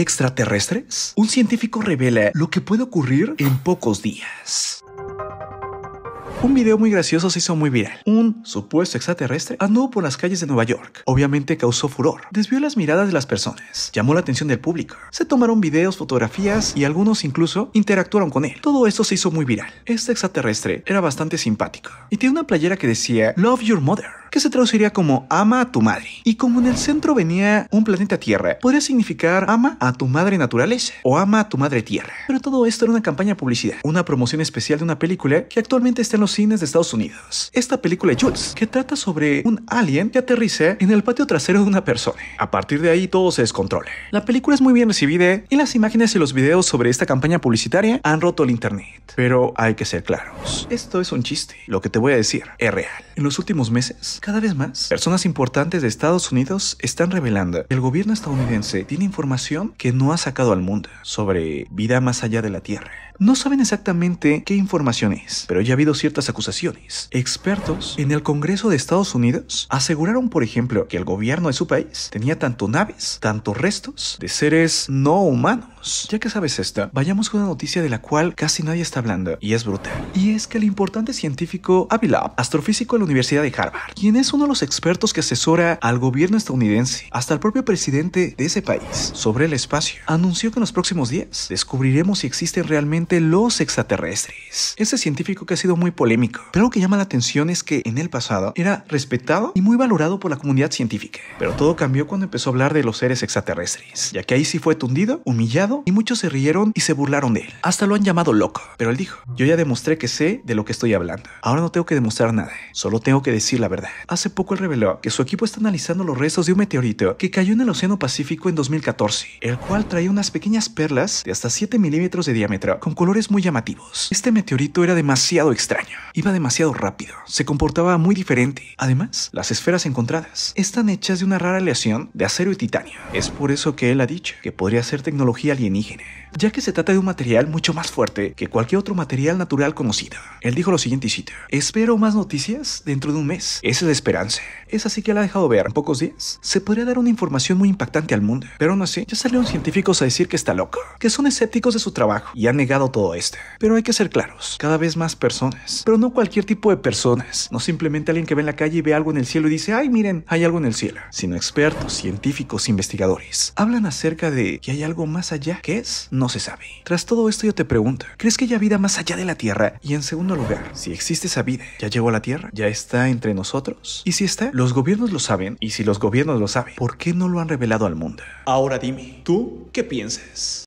extraterrestres? Un científico revela lo que puede ocurrir en pocos días. Un video muy gracioso se hizo muy viral. Un supuesto extraterrestre anduvo por las calles de Nueva York. Obviamente causó furor, desvió las miradas de las personas, llamó la atención del público. Se tomaron videos, fotografías y algunos incluso interactuaron con él. Todo esto se hizo muy viral. Este extraterrestre era bastante simpático y tiene una playera que decía Love Your Mother que se traduciría como ama a tu madre. Y como en el centro venía un planeta Tierra, podría significar ama a tu madre naturaleza o ama a tu madre Tierra. Pero todo esto era una campaña publicidad, una promoción especial de una película que actualmente está en los cines de Estados Unidos. Esta película es Jules, que trata sobre un alien que aterriza en el patio trasero de una persona. A partir de ahí todo se descontrola. La película es muy bien recibida y las imágenes y los videos sobre esta campaña publicitaria han roto el internet. Pero hay que ser claros, esto es un chiste. Lo que te voy a decir es real. En los últimos meses, cada vez más, personas importantes de Estados Unidos están revelando que el gobierno estadounidense tiene información que no ha sacado al mundo sobre vida más allá de la Tierra. No saben exactamente qué información es, pero ya ha habido ciertas acusaciones. Expertos en el Congreso de Estados Unidos aseguraron, por ejemplo, que el gobierno de su país tenía tanto naves, tanto restos de seres no humanos ya que sabes esto, vayamos con una noticia de la cual casi nadie está hablando y es brutal. Y es que el importante científico Avilab, astrofísico de la Universidad de Harvard, quien es uno de los expertos que asesora al gobierno estadounidense, hasta el propio presidente de ese país, sobre el espacio, anunció que en los próximos días descubriremos si existen realmente los extraterrestres. Ese científico que ha sido muy polémico, pero lo que llama la atención es que en el pasado era respetado y muy valorado por la comunidad científica. Pero todo cambió cuando empezó a hablar de los seres extraterrestres, ya que ahí sí fue tundido, humillado y muchos se rieron y se burlaron de él. Hasta lo han llamado loco, pero él dijo, yo ya demostré que sé de lo que estoy hablando. Ahora no tengo que demostrar nada, solo tengo que decir la verdad. Hace poco él reveló que su equipo está analizando los restos de un meteorito que cayó en el Océano Pacífico en 2014, el cual traía unas pequeñas perlas de hasta 7 milímetros de diámetro con colores muy llamativos. Este meteorito era demasiado extraño, iba demasiado rápido, se comportaba muy diferente. Además, las esferas encontradas están hechas de una rara aleación de acero y titanio. Es por eso que él ha dicho que podría ser tecnología alienígena ya que se trata de un material mucho más fuerte que cualquier otro material natural conocido. Él dijo lo siguiente y cita, espero más noticias dentro de un mes, esa es la esperanza. Es así que la ha dejado ver, en pocos días se podría dar una información muy impactante al mundo, pero aún así ya salieron científicos a decir que está loco, que son escépticos de su trabajo y han negado todo esto. Pero hay que ser claros, cada vez más personas, pero no cualquier tipo de personas, no simplemente alguien que ve en la calle y ve algo en el cielo y dice, ay miren, hay algo en el cielo, sino expertos, científicos, investigadores, hablan acerca de que hay algo más allá ¿Qué es? No se sabe. Tras todo esto yo te pregunto, ¿crees que haya vida más allá de la Tierra? Y en segundo lugar, si existe esa vida, ¿ya llegó a la Tierra? ¿Ya está entre nosotros? Y si está, los gobiernos lo saben, y si los gobiernos lo saben, ¿por qué no lo han revelado al mundo? Ahora dime, ¿tú qué piensas?